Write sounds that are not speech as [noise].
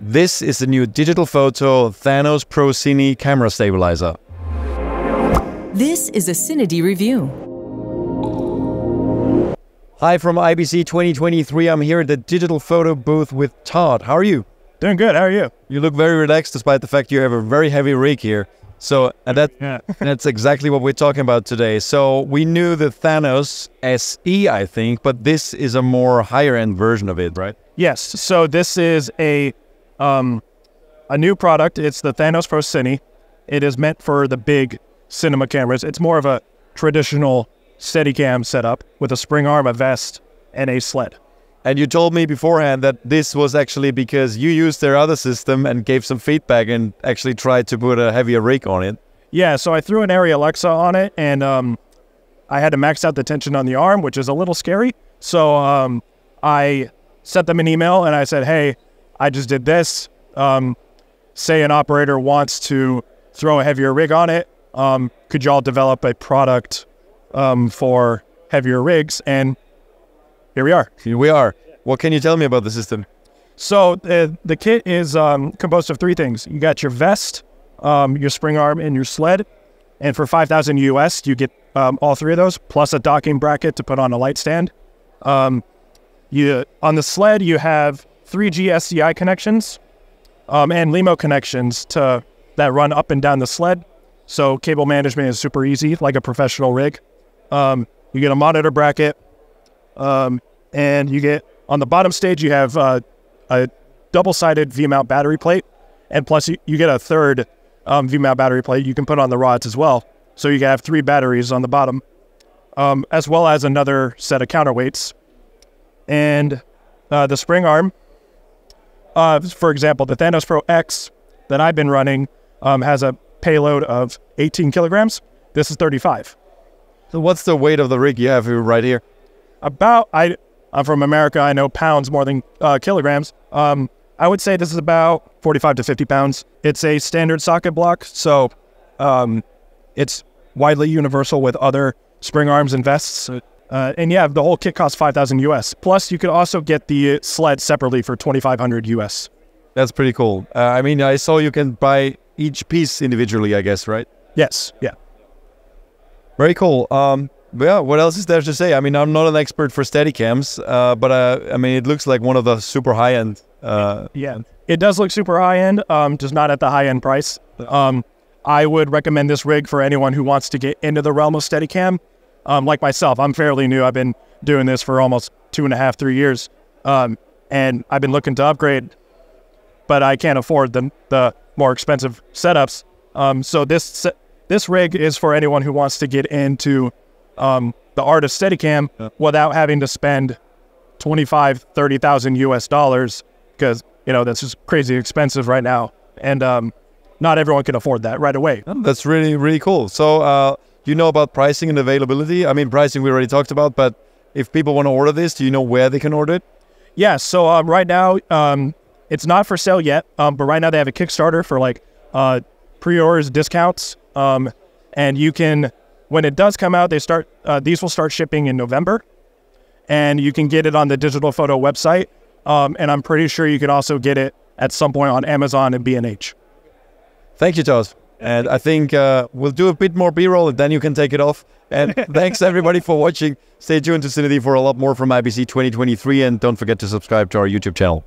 This is the new digital photo Thanos Pro Cine camera stabilizer. This is a Cinedy review. Hi from IBC 2023. I'm here at the digital photo booth with Todd. How are you? Doing good. How are you? You look very relaxed despite the fact you have a very heavy rig here. So and that yeah. [laughs] that's exactly what we're talking about today. So we knew the Thanos SE, I think, but this is a more higher end version of it, right? Yes. So this is a um, a new product. It's the Thanos Pro Cine. It is meant for the big cinema cameras. It's more of a traditional Steadicam setup with a spring arm, a vest, and a sled. And you told me beforehand that this was actually because you used their other system and gave some feedback and actually tried to put a heavier rig on it. Yeah, so I threw an Arri Alexa on it and um, I had to max out the tension on the arm, which is a little scary. So um, I sent them an email and I said, hey, I just did this. Um, say an operator wants to throw a heavier rig on it. Um, could y'all develop a product um, for heavier rigs? And here we are. Here we are. What can you tell me about the system? So the kit is um, composed of three things. You got your vest, um, your spring arm, and your sled. And for 5,000 US, you get um, all three of those, plus a docking bracket to put on a light stand. you on the sled, you have 3G SCI connections um, and LIMO connections to that run up and down the sled. So cable management is super easy, like a professional rig. Um, you get a monitor bracket, um, and you get on the bottom stage you have uh, a double-sided V-mount battery plate, and plus you, you get a third um, V-mount battery plate you can put on the rods as well. So you can have three batteries on the bottom, um, as well as another set of counterweights, and uh, the spring arm uh, for example, the Thanos Pro X that I've been running um, has a payload of 18 kilograms. This is 35. So what's the weight of the rig you have right here? About I I'm from America. I know pounds more than uh, kilograms. Um, I would say this is about 45 to 50 pounds. It's a standard socket block, so um, it's widely universal with other spring arms and vests. Uh, and yeah, the whole kit costs 5,000 US. Plus, you could also get the uh, sled separately for 2,500 US. That's pretty cool. Uh, I mean, I saw you can buy each piece individually, I guess, right? Yes. Yeah. Very cool. Um, yeah, what else is there to say? I mean, I'm not an expert for Steadicams, uh, but uh, I mean, it looks like one of the super high end. Uh, yeah, it does look super high end, um, just not at the high end price. Um, I would recommend this rig for anyone who wants to get into the realm of Steadicam um, like myself, I'm fairly new. I've been doing this for almost two and a half, three years, um, and I've been looking to upgrade, but I can't afford the the more expensive setups. Um, so this this rig is for anyone who wants to get into um, the art of Steadicam yeah. without having to spend 25, 30,000 US dollars because you know that's just crazy expensive right now, and um, not everyone can afford that right away. That's really really cool. So. Uh do you know about pricing and availability? I mean, pricing we already talked about, but if people want to order this, do you know where they can order it? Yeah. So uh, right now, um, it's not for sale yet, um, but right now they have a Kickstarter for like uh, pre-orders discounts, um, and you can when it does come out, they start uh, these will start shipping in November, and you can get it on the digital photo website, um, and I'm pretty sure you can also get it at some point on Amazon and B and H. Thank you, Charles. And I think uh, we'll do a bit more B-roll, and then you can take it off. And [laughs] thanks everybody for watching. Stay tuned to Cinity for a lot more from IBC 2023, and don't forget to subscribe to our YouTube channel.